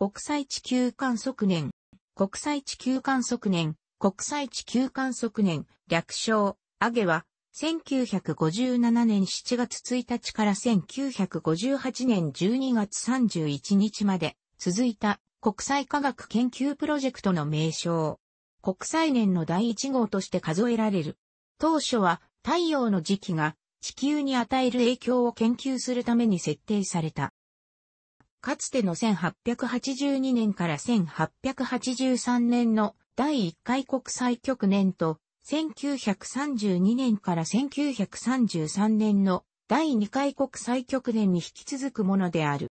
国際地球観測年、国際地球観測年、国際地球観測年、略称、アゲは、1957年7月1日から1958年12月31日まで続いた国際科学研究プロジェクトの名称。国際年の第1号として数えられる。当初は太陽の時期が地球に与える影響を研究するために設定された。かつての1882年から1883年の第1回国際局年と、1932年から1933年の第2回国際局年に引き続くものである。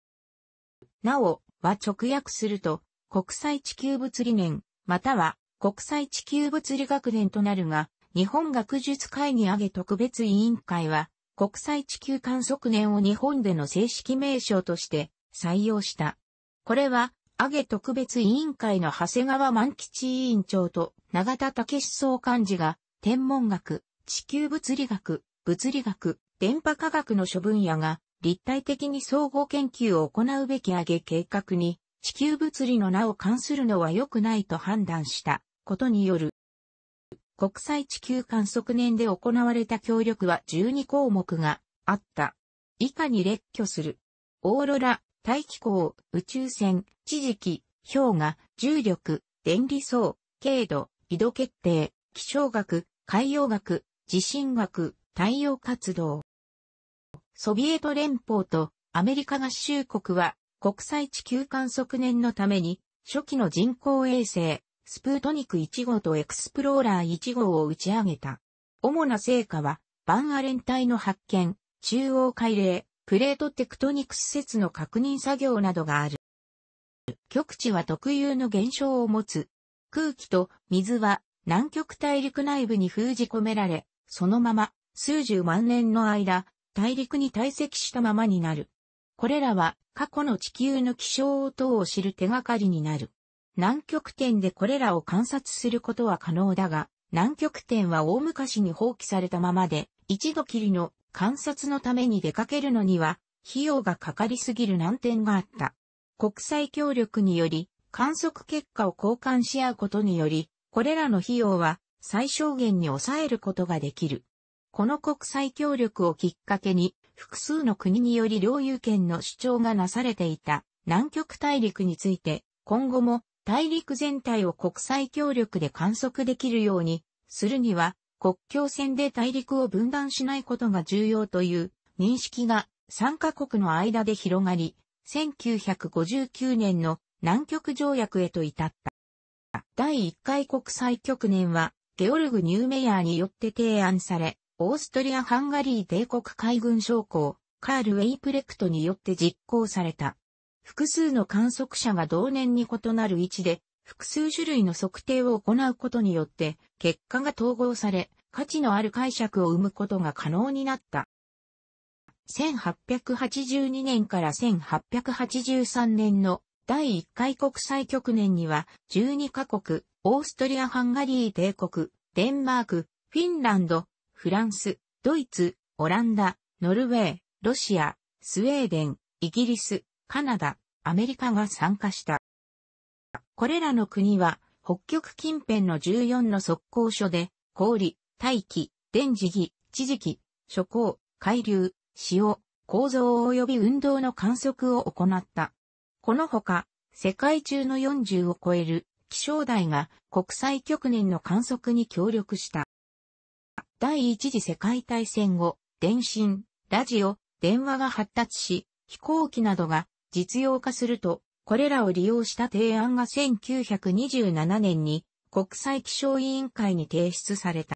なお、は直訳すると、国際地球物理年、または国際地球物理学年となるが、日本学術会議上げ特別委員会は、国際地球観測年を日本での正式名称として採用した。これは、挙ゲ特別委員会の長谷川万吉委員長と永田武総幹事が、天文学、地球物理学、物理学、電波科学の諸分野が、立体的に総合研究を行うべき挙げ計画に、地球物理の名を関するのは良くないと判断したことによる。国際地球観測年で行われた協力は12項目があった。以下に列挙する。オーロラ、大気候、宇宙船、地磁気、氷河、重力、電離層、経度、緯度決定、気象学、海洋学、地震学、太陽活動。ソビエト連邦とアメリカ合衆国は国際地球観測年のために初期の人工衛星スプートニク1号とエクスプローラー1号を打ち上げた。主な成果はバンアレン帯の発見、中央海嶺、プレートテクトニク施設の確認作業などがある。極地は特有の現象を持つ。空気と水は南極大陸内部に封じ込められ、そのまま数十万年の間、大陸に堆積したままになる。これらは過去の地球の気象等を知る手がかりになる。南極点でこれらを観察することは可能だが、南極点は大昔に放棄されたままで、一度きりの観察のために出かけるのには、費用がかかりすぎる難点があった。国際協力により、観測結果を交換し合うことにより、これらの費用は最小限に抑えることができる。この国際協力をきっかけに、複数の国により領有権の主張がなされていた南極大陸について、今後も大陸全体を国際協力で観測できるようにするには、国境線で大陸を分断しないことが重要という認識が3カ国の間で広がり、1959年の南極条約へと至った。第1回国際局年は、ゲオルグ・ニューメヤーによって提案され、オーストリア・ハンガリー帝国海軍将校、カール・ウェイプレクトによって実行された。複数の観測者が同年に異なる位置で複数種類の測定を行うことによって、結果が統合され、価値のある解釈を生むことが可能になった。1882年から1883年の第1回国際局年には、12カ国、オーストリア・ハンガリー帝国、デンマーク、フィンランド、フランス、ドイツ、オランダ、ノルウェー、ロシア、スウェーデン、イギリス、カナダ、アメリカが参加した。これらの国は、北極近辺の14の速攻所で、氷、大気、電磁気、地磁気、諸行、海流、潮、構造及び運動の観測を行った。このほか、世界中の40を超える気象台が国際局年の観測に協力した。第一次世界大戦後、電信、ラジオ、電話が発達し、飛行機などが実用化すると、これらを利用した提案が1927年に国際気象委員会に提出された。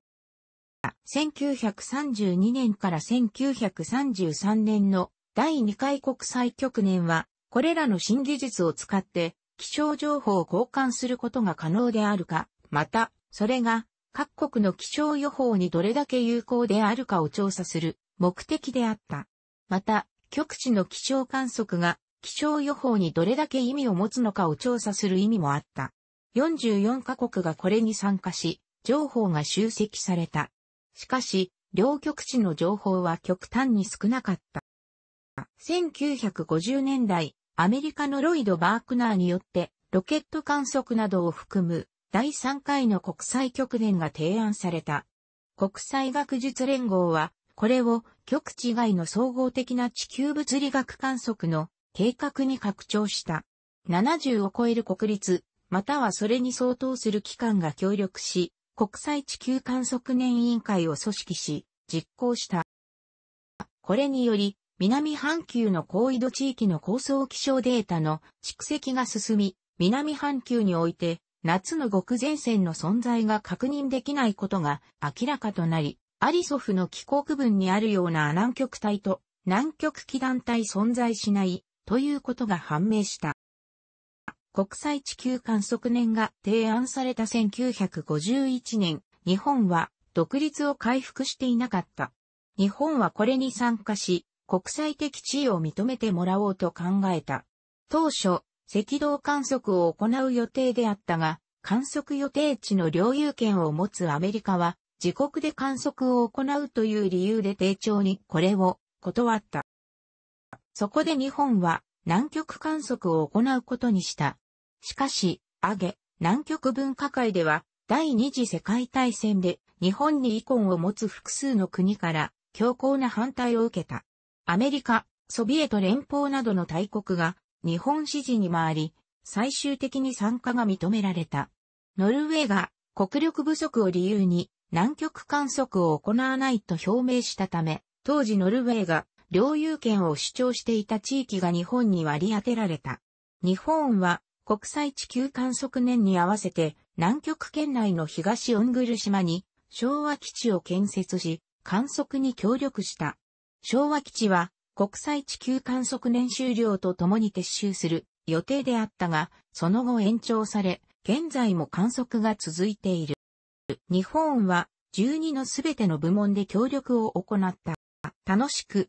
1932年から1933年の第2回国際局年は、これらの新技術を使って気象情報を交換することが可能であるか、また、それが各国の気象予報にどれだけ有効であるかを調査する目的であった。また、局地の気象観測が気象予報にどれだけ意味を持つのかを調査する意味もあった。44カ国がこれに参加し、情報が集積された。しかし、両極地の情報は極端に少なかった。1950年代、アメリカのロイド・バークナーによって、ロケット観測などを含む第3回の国際極電が提案された。国際学術連合は、これを極地外の総合的な地球物理学観測の計画に拡張した。70を超える国立、またはそれに相当する機関が協力し、国際地球観測年委員会を組織し、実行した。これにより、南半球の高緯度地域の高層気象データの蓄積が進み、南半球において、夏の極前線の存在が確認できないことが明らかとなり、アリソフの気候区分にあるような南極帯と南極気団帯存在しないということが判明した。国際地球観測年が提案された1951年、日本は独立を回復していなかった。日本はこれに参加し、国際的地位を認めてもらおうと考えた。当初、赤道観測を行う予定であったが、観測予定地の領有権を持つアメリカは、自国で観測を行うという理由で丁重にこれを断った。そこで日本は南極観測を行うことにした。しかし、アゲ、南極文化会では、第二次世界大戦で日本に遺恨を持つ複数の国から強硬な反対を受けた。アメリカ、ソビエト連邦などの大国が日本支持に回り、最終的に参加が認められた。ノルウェーが国力不足を理由に南極観測を行わないと表明したため、当時ノルウェーが領有権を主張していた地域が日本に割り当てられた。日本は国際地球観測年に合わせて南極圏内の東オングル島に昭和基地を建設し観測に協力した。昭和基地は国際地球観測年終了とともに撤収する予定であったが、その後延長され、現在も観測が続いている。日本は12のすべての部門で協力を行った。楽しく